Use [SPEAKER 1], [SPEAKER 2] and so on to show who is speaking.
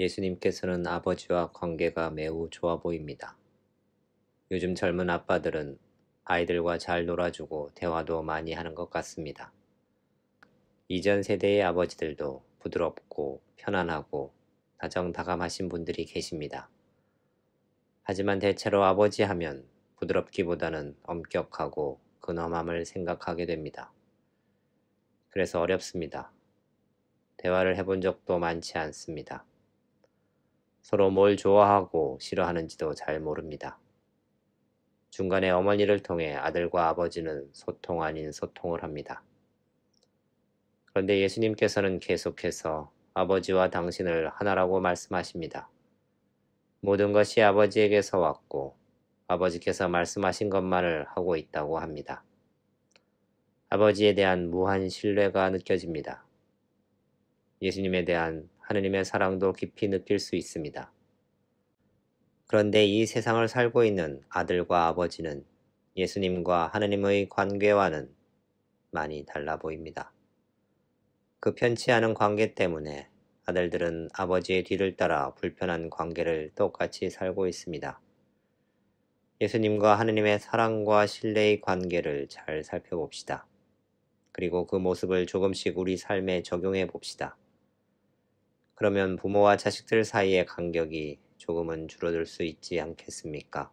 [SPEAKER 1] 예수님께서는 아버지와 관계가 매우 좋아 보입니다. 요즘 젊은 아빠들은 아이들과 잘 놀아주고 대화도 많이 하는 것 같습니다. 이전 세대의 아버지들도 부드럽고 편안하고 다정다감하신 분들이 계십니다. 하지만 대체로 아버지 하면 부드럽기보다는 엄격하고 근엄함을 생각하게 됩니다. 그래서 어렵습니다. 대화를 해본 적도 많지 않습니다. 서로 뭘 좋아하고 싫어하는지도 잘 모릅니다. 중간에 어머니를 통해 아들과 아버지는 소통 아닌 소통을 합니다. 그런데 예수님께서는 계속해서 아버지와 당신을 하나라고 말씀하십니다. 모든 것이 아버지에게서 왔고 아버지께서 말씀하신 것만을 하고 있다고 합니다. 아버지에 대한 무한 신뢰가 느껴집니다. 예수님에 대한 하느님의 사랑도 깊이 느낄 수 있습니다. 그런데 이 세상을 살고 있는 아들과 아버지는 예수님과 하느님의 관계와는 많이 달라 보입니다. 그 편치 않은 관계 때문에 아들들은 아버지의 뒤를 따라 불편한 관계를 똑같이 살고 있습니다. 예수님과 하느님의 사랑과 신뢰의 관계를 잘 살펴봅시다. 그리고 그 모습을 조금씩 우리 삶에 적용해 봅시다. 그러면 부모와 자식들 사이의 간격이 조금은 줄어들 수 있지 않겠습니까?